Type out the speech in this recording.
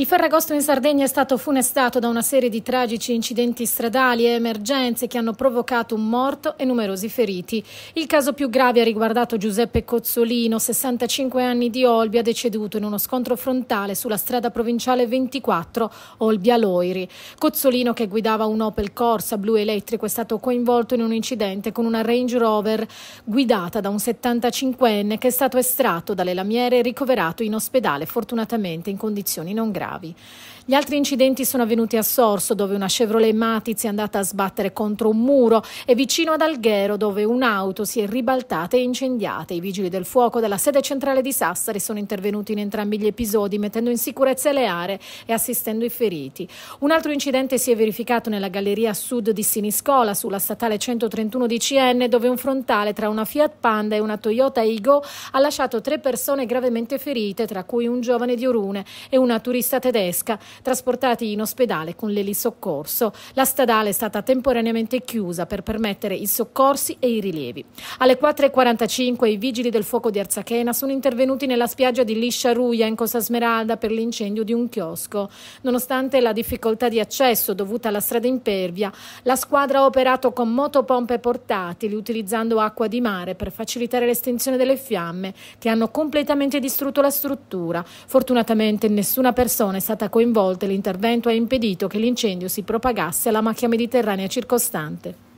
Il Ferragosto in Sardegna è stato funestato da una serie di tragici incidenti stradali e emergenze che hanno provocato un morto e numerosi feriti. Il caso più grave ha riguardato Giuseppe Cozzolino, 65 anni di Olbia, deceduto in uno scontro frontale sulla strada provinciale 24 Olbia-Loiri. Cozzolino, che guidava un Opel Corsa blu elettrico, è stato coinvolto in un incidente con una Range Rover guidata da un 75enne che è stato estratto dalle lamiere e ricoverato in ospedale, fortunatamente in condizioni non gravi gravi. Gli altri incidenti sono avvenuti a Sorso, dove una Chevrolet Matiz è andata a sbattere contro un muro, e vicino ad Alghero, dove un'auto si è ribaltata e incendiata. I vigili del fuoco della sede centrale di Sassari sono intervenuti in entrambi gli episodi, mettendo in sicurezza le aree e assistendo i feriti. Un altro incidente si è verificato nella galleria sud di Siniscola, sulla statale 131 di CN, dove un frontale tra una Fiat Panda e una Toyota Ego ha lasciato tre persone gravemente ferite, tra cui un giovane di Orune e una turista pista tedesca, trasportati in ospedale con l'elisoccorso. La stradale è stata temporaneamente chiusa per permettere i soccorsi e i rilievi. Alle 4.45 i vigili del fuoco di Arzachena sono intervenuti nella spiaggia di Liscia Ruia in Costa Smeralda per l'incendio di un chiosco. Nonostante la difficoltà di accesso dovuta alla strada impervia, la squadra ha operato con motopompe portatili utilizzando acqua di mare per facilitare l'estensione delle fiamme che hanno completamente distrutto la struttura. Fortunatamente nessuna persona persona è stata coinvolta e l'intervento ha impedito che l'incendio si propagasse alla macchia mediterranea circostante.